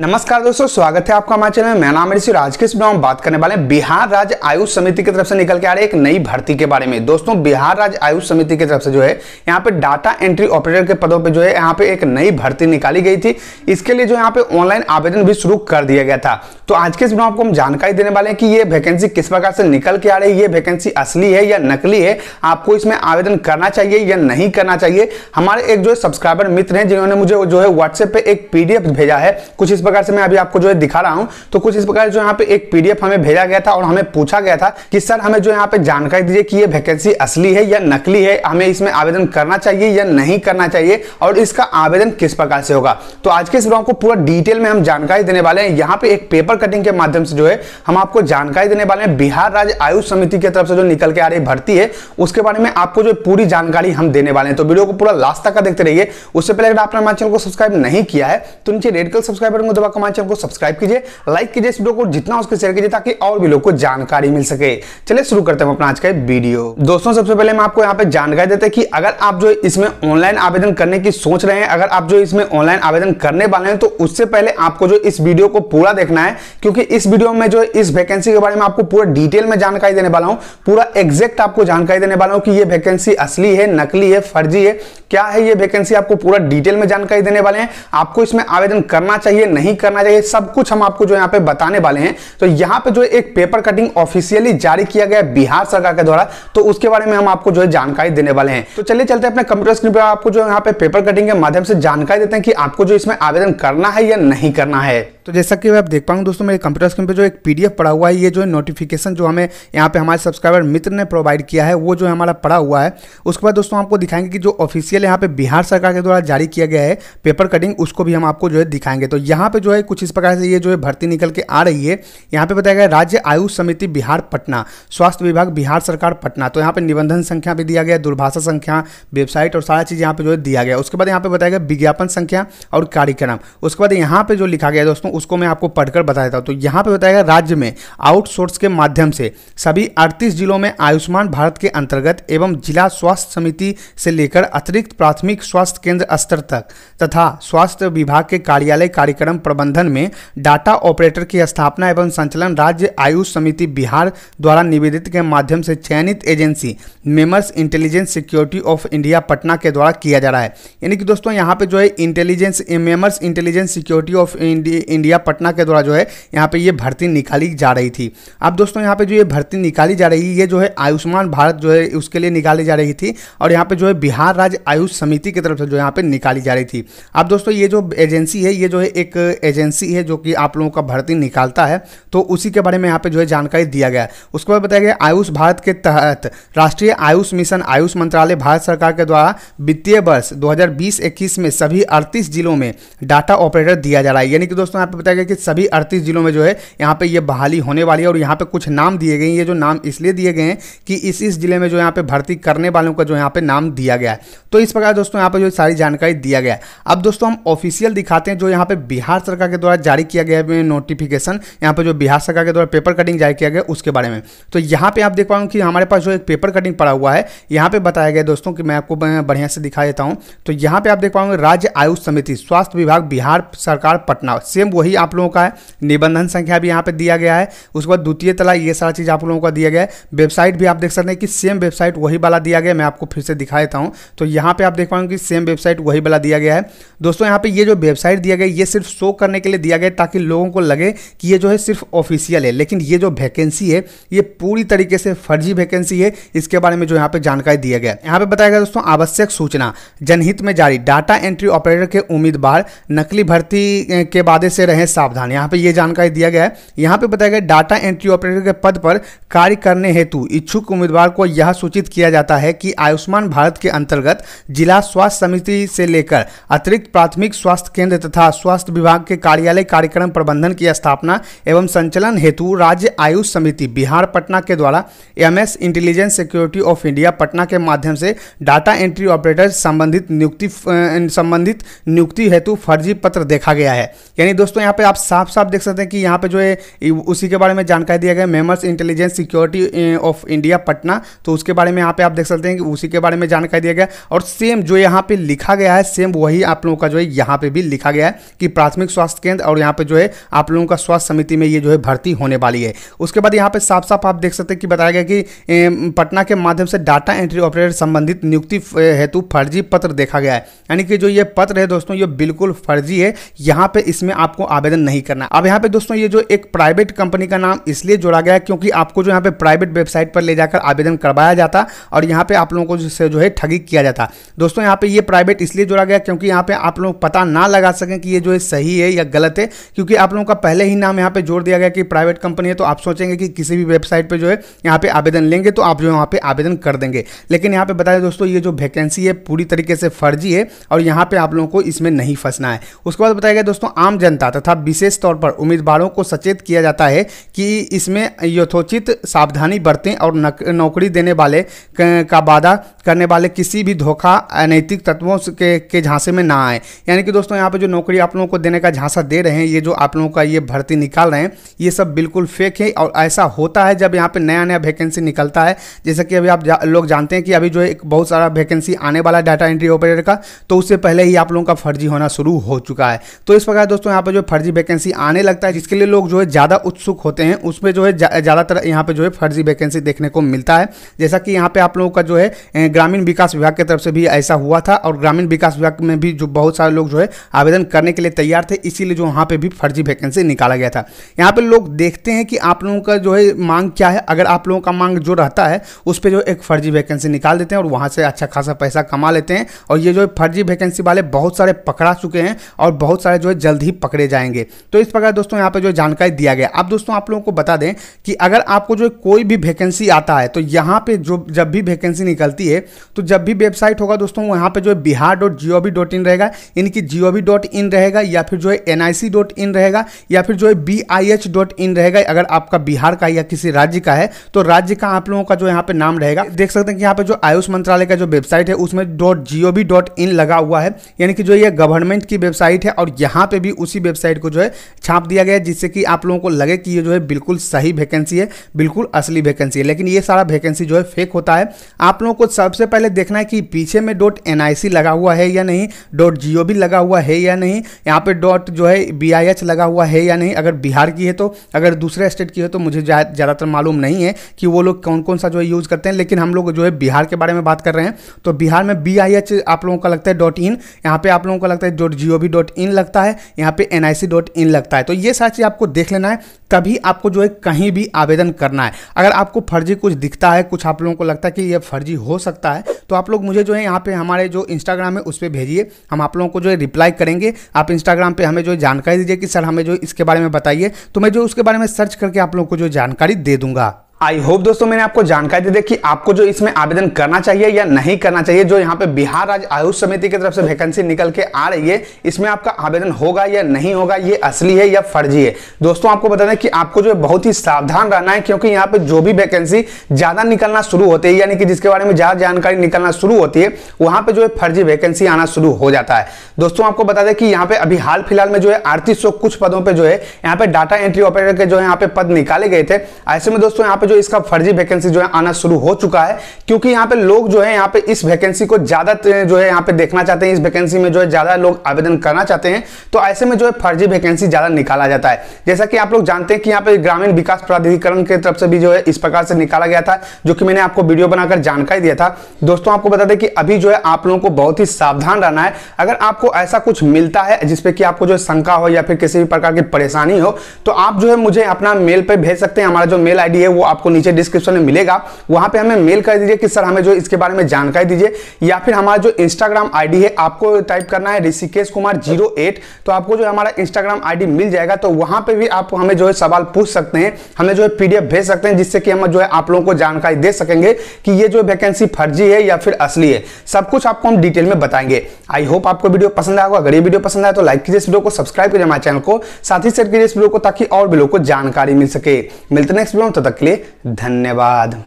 नमस्कार दोस्तों स्वागत है आपका हमारे चैनल में मैं नाम ऋषि आज के बात करने वाले हैं बिहार राज्य आयुष समिति की तरफ से निकल के आ रही एक नई भर्ती के बारे में दोस्तों बिहार राज्य आयुष समिति की तरफ से जो है यहाँ पे डाटा एंट्री ऑपरेटर के पदों पे जो है यहाँ पे एक नई भर्ती निकाली गई थी इसके लिए जो यहाँ पे ऑनलाइन आवेदन भी शुरू कर दिया गया था तो आज के इस में आपको हम जानकारी देने वाले हैं कि ये वैकेंसी किस प्रकार से निकल के आ रही है ये वैकेंसी असली है या नकली है आपको इसमें आवेदन करना चाहिए या नहीं करना चाहिए हमारे एक जो है सब्सक्राइबर मित्र हैं जिन्होंने मुझे जो है व्हाट्सएप पर एक पीडीएफ भेजा है कुछ इस प्रकार से मैं अभी आपको जो है दिखा रहा हूँ तो कुछ इस प्रकार जो यहाँ पे एक पीडीएफ हमें भेजा गया था और हमें पूछा गया था कि सर हमें जो यहाँ पे जानकारी दीजिए कि ये वैकेंसी असली है या नकली है हमें इसमें आवेदन करना चाहिए या नहीं करना चाहिए और इसका आवेदन किस प्रकार से होगा तो आज के इस ब्लॉग को पूरा डिटेल में हम जानकारी देने वाले हैं यहाँ पे एक पेपर कटिंग के माध्यम से जो है हम आपको जानकारी देने वाले हैं बिहार राज्य आयुष समिति की तरफ से जो निकल के आ रही भर्ती है उसके बारे में आपको जो पूरी जानकारी हम देने वाले हैं तो वीडियो को पूरा लास्ट तक देखते रहिए उससे पहले अगर आपने हमारे चैनल को सब्सक्राइब नहीं किया है तो नीचे रेड कलर सब्सक्राइब को में दबा कमांड चैनल को सब्सक्राइब कीजिए लाइक कीजिए इस वीडियो को जितना उसके शेयर कीजिए ताकि और भी लोग को जानकारी मिल सके चलिए शुरू करते हैं अपना आज का वीडियो दोस्तों सबसे पहले हम आपको यहाँ पे जानकारी देते हैं कि अगर आप जो इसमें ऑनलाइन आवेदन करने की सोच रहे हैं अगर आप जो इसमें ऑनलाइन आवेदन करने वाले हैं तो उससे पहले आपको जो इस वीडियो को पूरा देखना है क्योंकि इस वीडियो में जो इस वैकेंसी के बारे में आपको पूरा डिटेल में जानकारी देने वाला हूँ पूरा एग्जैक्ट आपको जानकारी देने वाला हूँ कि ये वैकेंसी असली है नकली है फर्जी है क्या है ये वैकेंसी आपको पूरा डिटेल में जानकारी देने वाले हैं आपको इसमें आवेदन करना चाहिए नहीं नहीं करना चाहिए सब कुछ हम आपको जो यहाँ पे बताने वाले हैं तो यहाँ पे जो एक पेपर कटिंग ऑफिशियली जारी किया गया बिहार सरकार के द्वारा तो उसके बारे में हम आपको जो है जानकारी देने वाले हैं तो चलिए चलते अपने कंप्यूटर स्क्रीन पर आपको जो यहाँ पे पेपर कटिंग के माध्यम से जानकारी देते हैं कि आपको जो इसमें आवेदन करना है या नहीं करना है तो जैसा कि आप देख पाऊंगे दोस्तों मेरे कंप्यूटर स्क्रीन पर जो एक पी पड़ा हुआ है ये जो है नोटिफिकेशन जो हमें यहाँ पे हमारे सब्सक्राइबर मित्र ने प्रोवाइड किया है वो जो हमारा पड़ा हुआ है उसके बाद दोस्तों आपको दिखाएंगे कि जो ऑफिशियल यहाँ पे बिहार सरकार के द्वारा जारी किया गया है पेपर कटिंग उसको भी हम आपको जो है दिखाएंगे तो यहाँ पे जो है कुछ इस प्रकार से ये जो है भर्ती निकल के आ रही है यहाँ पे बताया गया राज्य आयुष समिति बिहार पटना स्वास्थ्य विभाग बिहार सरकार पटना तो यहाँ पे निबंधन संख्या भी दिया गया दुर्भाषा संख्या वेबसाइट और सारा चीज़ यहाँ पे जो है दिया गया उसके बाद यहाँ पे बताया गया विज्ञापन संख्या और कार्यक्रम उसके बाद यहाँ पे जो लिखा गया दोस्तों उसको मैं आपको पढ़कर बता देता हूँ तो यहाँ पे बताएगा राज्य में आउटसोर्स के माध्यम से सभी 38 जिलों में आयुष्मान भारत के अंतर्गत एवं जिला स्वास्थ्य समिति से लेकर अतिरिक्त प्राथमिक स्वास्थ्य केंद्र स्तर तक तथा स्वास्थ्य विभाग के कार्यालय कार्यक्रम प्रबंधन में डाटा ऑपरेटर की स्थापना एवं संचालन राज्य आयुष समिति बिहार द्वारा निवेदित के माध्यम से चयनित agency messrs intelligence security of India Patna के द्वारा किया जा रहा है यानी कि दोस्तों यहाँ पे जो है intelligence Messrs intelligence security of India India Patna के द्वारा जो है यहाँ पे ये भर्ती निकाली जा रही थी अब दोस्तों यहाँ पे जो ये भर्ती निकाली जा रही है ये जो है आयुष्मान भारत जो है उसके लिए निकाली जा रही थी और यहाँ पे जो है बिहार राज्य आयुष समिति की तरफ से जो यहाँ पे निकाली जा रही थी अब दोस्तों ये जो एजेंसी है ये जो है एक एजेंसी है जो कि आप लोगों का भर्ती निकालता है तो उसी के बारे में यहाँ पे जो है जानकारी दिया गया उसके बाद बताया गया आयुष भारत के तहत राष्ट्रीय आयुष मिशन आयुष मंत्रालय भारत सरकार के द्वारा वित्तीय वर्ष दो हजार में सभी अड़तीस जिलों में डाटा ऑपरेटर दिया जा रहा है यानी कि दोस्तों यहाँ पे बताया गया कि सभी अड़तीस जिलों में जो है यहाँ पे ये बहाली होने वाली है और यहाँ पे कुछ नाम दिए गए हैं ये जो नाम इसलिए दिए गए हैं कि इस इस जिले में जो यहाँ पे भर्ती करने वालों का जो यहाँ पे नाम दिया गया है तो इस प्रकार दोस्तों यहाँ पे जो सारी जानकारी दिया गया है अब दोस्तों हम ऑफिशियल दिखाते हैं जो यहाँ पे बिहार सरकार के द्वारा जारी किया गया है नोटिफिकेशन यहाँ पे जो बिहार सरकार के द्वारा पेपर कटिंग जारी किया गया उसके बारे में तो यहाँ पे आप देख पाऊँ कि हमारे पास जो एक पेपर कटिंग पड़ा हुआ है यहाँ पे बताया गया दोस्तों कि मैं आपको बढ़िया से दिखा देता हूँ तो यहाँ पे आप देख पाऊंगे राज्य आयुष समिति स्वास्थ्य विभाग बिहार सरकार पटना सेम वो वही आप लोगों का है निबंधन संख्या भी यहाँ पे दिया गया है उसके बाद द्वितीय तला ये सारा चीज़ आप लोगों का दिया गया है वेबसाइट भी आप देख सकते हैं कि सेम वेबसाइट वही वाला दिया गया मैं आपको फिर से दिखा देता हूँ तो यहाँ पर आप देख पाऊँ कि सेम वेबसाइट वही वाला दिया गया है दोस्तों यहाँ पर ये जो वेबसाइट दिया गया ये सिर्फ शो करने के लिए दिया गया ताकि लोगों को लगे कि ये जो है सिर्फ ऑफिशियल है लेकिन ये जो वैकेंसी है ये पूरी तरीके से फर्जी वैकेंसी है इसके बारे में जो यहाँ पर जानकारी दिया गया यहाँ पर बताया गया दोस्तों आवश्यक सूचना जनहित में जारी डाटा एंट्री ऑपरेटर के उम्मीदवार नकली भर्ती के वादे से हैं सावधान यहाँ पे ये जानकारी दिया गया है यहाँ पे बताया गया डाटा एंट्री ऑपरेटर के पद पर कार्य करने हेतु इच्छुक उम्मीदवार को यह सूचित किया जाता है कि आयुष्मान भारत के अंतर्गत जिला स्वास्थ्य समिति से लेकर अतिरिक्त प्राथमिक स्वास्थ्य केंद्र तथा स्वास्थ्य विभाग के कार्यालय कार्यक्रम प्रबंधन की स्थापना एवं संचालन हेतु राज्य आयुष समिति बिहार पटना के द्वारा M intelligence security of India Patna के माध्यम से डाटा एंट्री ऑपरेटर संबंधित नियुक्ति संबंधित नियुक्ति हेतु फर्जी पत्र देखा गया है यानी दोस्तों यहाँ पे आप साफ साफ देख सकते हैं कि यहाँ पे जो है उसी के बारे में जानकारी दिया गया Messrs intelligence security of India Patna तो उसके बारे में यहाँ पे आप देख सकते हैं कि उसी के बारे में जानकारी दिया गया और सेम जो यहाँ पे लिखा गया है सेम वही आप लोगों का जो है यहाँ पे भी लिखा गया है कि प्राथमिक स्वास्थ्य केंद्र और यहाँ पे जो है आप लोगों का स्वास्थ्य समिति में ये जो है भर्ती होने वाली है उसके बाद यहाँ पे साफ साफ आप देख सकते हैं कि बताया गया कि पटना के माध्यम से डाटा एंट्री ऑपरेटर संबंधित नियुक्ति हेतु फर्जी पत्र देखा गया है यानी कि जो ये पत्र है दोस्तों ये बिल्कुल फर्जी है यहाँ पे इसमें आपको आपको आवेदन नहीं करना अब यहाँ पे दोस्तों ये जो एक प्राइवेट कंपनी का नाम इसलिए जोड़ा गया क्योंकि आपको जो यहाँ पे प्राइवेट वेबसाइट पर ले जाकर आवेदन करवाया जाता और यहाँ पे आप लोगों को जिससे जो है ठगी किया जाता दोस्तों यहाँ पे ये प्राइवेट इसलिए जोड़ा गया क्योंकि यहाँ पे आप लोग पता ना लगा सकें कि ये जो है सही है या गलत है क्योंकि आप लोगों का पहले ही नाम यहाँ पे जोड़ दिया गया कि प्राइवेट कंपनी है तो आप सोचेंगे कि किसी भी वेबसाइट पर जो है यहाँ पे आवेदन लेंगे तो आप जो है वहाँ पे आवेदन कर देंगे लेकिन यहाँ पे बताया दोस्तों ये जो वैकेंसी है पूरी तरीके से फर्जी है और यहाँ पे आप लोगों को इसमें नहीं फंसना है उसके बाद बताया गया दोस्तों आम जनता तथा विशेष तौर पर उम्मीदवारों को सचेत किया जाता है कि इसमें यथोचित सावधानी बरतें और नौकरी देने वाले का वादा करने वाले किसी भी धोखा अनैतिक तत्वों के के झांसे में ना आए यानी कि दोस्तों यहाँ पे जो नौकरी आप लोगों को देने का झांसा दे रहे हैं ये जो आप लोगों का ये भर्ती निकाल रहे हैं ये सब बिल्कुल फेक है और ऐसा होता है जब यहाँ पे नया नया वैकेंसी निकलता है जैसे कि अभी आप जा, लोग जानते हैं कि अभी जो एक बहुत सारा वैकेंसी आने वाला डाटा एंट्री ऑपरेटर का तो उससे पहले ही आप लोगों का फर्जी होना शुरू हो चुका है तो इस प्रकार दोस्तों यहाँ पर जो फर्जी वैकेंसी आने लगता है जिसके लिए लोग जो है ज़्यादा उत्सुक होते हैं उसमें जो है ज़्यादातर यहाँ पे जो है फर्जी वैकेंसी देखने को मिलता है जैसा कि यहाँ पे आप लोगों का जो है ग्रामीण विकास विभाग की तरफ से भी ऐसा हुआ था और ग्रामीण विकास विभाग में भी जो बहुत सारे लोग जो है आवेदन करने के लिए तैयार थे इसीलिए जो वहाँ पर भी फर्जी वैकेंसी निकाला गया था यहाँ पर लोग देखते हैं कि आप लोगों का जो है मांग क्या है अगर आप लोगों का मांग जो रहता है उस पर जो एक फर्जी वैकेंसी निकाल देते हैं और वहाँ से अच्छा खासा पैसा कमा लेते हैं और ये जो फर्जी वैकेंसी वाले बहुत सारे पकड़ा चुके हैं और बहुत सारे जो है जल्द ही पकड़े जाएंगे तो इस प्रकार दोस्तों यहाँ पर जो जानकारी दिया गया अब दोस्तों आप लोगों को बता दें कि अगर आपको जो कोई भी वैकेंसी आता है तो यहाँ पर जो जब भी वैकेंसी निकलती है तो जब भी वेबसाइट होगा दोस्तों यहाँ पर जो है Bihar dot G O V dot in रहेगा इनकी जी ओ वी डॉट इन रहेगा या फिर जो है N I C dot in रहेगा या फिर जो है B I H dot in रहेगा अगर आपका बिहार का या किसी राज्य का है तो राज्य का आप लोगों का जो यहाँ पे नाम रहेगा देख सकते हैं कि यहाँ पे जो आयुष मंत्रालय का जो वेबसाइट है उसमें dot G O V dot in लगा हुआ है यानी कि जो ये गवर्नमेंट की वेबसाइट है और यहाँ पे भी उसी वेबसाइट साइड को जो है छाप दिया गया जिससे कि आप लोगों को लगे कि ये जो है बिल्कुल सही वैकेंसी है बिल्कुल असली वैकेंसी है लेकिन ये सारा वैकेंसी जो है फेक होता है आप लोगों को सबसे पहले देखना है कि पीछे में डॉट एन लगा हुआ है या नहीं डॉट जी लगा हुआ है या नहीं यहाँ पर डॉट जो है बी लगा हुआ है या नहीं अगर बिहार की है तो अगर दूसरे स्टेट की है तो मुझे ज़्यादातर मालूम नहीं है कि वो लोग कौन कौन सा जो है यूज़ करते हैं लेकिन हम लोग जो है बिहार के बारे में बात कर रहे हैं तो बिहार में बी आप लोगों का लगता है डॉट इन यहाँ पे आप लोगों का लगता है डॉट जी लगता है यहाँ पे एन डॉट इन लगता है तो ये सारी चीज़ आपको देख लेना है तभी आपको जो है कहीं भी आवेदन करना है अगर आपको फर्जी कुछ दिखता है कुछ आप लोगों को लगता है कि ये फर्जी हो सकता है तो आप लोग मुझे जो है यहाँ पे हमारे जो इंस्टाग्राम है उस पर भेजिए हम आप लोगों को जो है रिप्लाई करेंगे आप इंस्टाग्राम पे हमें जो जानकारी दीजिए कि सर हमें जो इसके बारे में बताइए तो मैं जो उसके बारे में सर्च करके आप लोगों को जो जानकारी दे दूंगा आई होप दोस्तों मैंने आपको जानकारी दे दी कि आपको जो इसमें आवेदन करना चाहिए या नहीं करना चाहिए जो यहाँ पे बिहार राज्य आयुष समिति की तरफ से वैकेंसी निकल के आ रही है इसमें आपका आवेदन होगा या नहीं होगा ये असली है या फर्जी है दोस्तों आपको बता दें कि आपको जो है बहुत ही सावधान रहना है क्योंकि यहाँ पे जो भी वैकेंसी ज्यादा निकलना शुरू होती है यानी कि जिसके बारे में ज्यादा जानकारी निकलना शुरू होती है वहां पर जो है फर्जी वैकेंसी आना शुरू हो जाता है दोस्तों आपको बता दें कि यहाँ पे अभी हाल फिलहाल में जो है अड़तीस कुछ पदों पर जो है यहाँ पे डाटा एंट्री ऑपरेटर के जो है यहाँ पे पद निकाले गए थे ऐसे में दोस्तों यहाँ पे जो इसका फर्जी वैकेंसी जो है आना शुरू हो चुका है क्योंकि यहाँ पे लोग जो है यहाँ पे इस वैकेंसी को ज़्यादा जो है यहाँ पे देखना चाहते हैं इस वैकेंसी में जो है ज़्यादा लोग आवेदन करना चाहते हैं तो ऐसे में जो है फर्जी वैकेंसी ज़्यादा निकाला जाता है जैसा कि आप लोग जानते हैं कि यहाँ पे ग्रामीण विकास प्राधिकरण की तरफ से भी जो है इस प्रकार से निकाला गया था जो कि मैंने आपको वीडियो बनाकर जानकारी दिया था दोस्तों आपको बता दें कि अभी जो है आप लोगों को बहुत ही सावधान रहना है अगर आपको ऐसा कुछ मिलता है जिसपे कि आपको जो शंका हो या फिर किसी भी प्रकार की परेशानी हो तो आप जो है मुझे अपना मेल पर भेज सकते हैं हमारा जो मेल आई है वो आप आपको नीचे डिस्क्रिप्शन में मिलेगा वहां पे हमें मेल कर दीजिए कि सर हमें जो इसके बारे में जानकारी दीजिए या फिर हमारा जो इंस्टाग्राम आईडी है आपको टाइप करना है ऋषिकेश कुमार जीरो एट तो आपको जो हमारा इंस्टाग्राम आईडी मिल जाएगा तो वहां पे भी आप हमें जो है सवाल पूछ सकते हैं हमें जो है पीडीएफ भेज सकते हैं जिससे कि हम जो है आप लोगों को जानकारी दे सकेंगे कि ये जो वैकेंसी फर्जी है या फिर असली है सब कुछ आपको हम डिटेल में बताएंगे आई होप आपको वीडियो पसंद आएगा अगर ये वीडियो पसंद आए तो लाइक कीजिए इस वीडियो को सब्सक्राइब कीजिए हमारे चैनल को साथ ही शेयर कीजिए इस वीडियो को ताकि और भी लोग को जानकारी मिल सके मिलते नेक्स्ट वीडियो तब तक के लिए धन्यवाद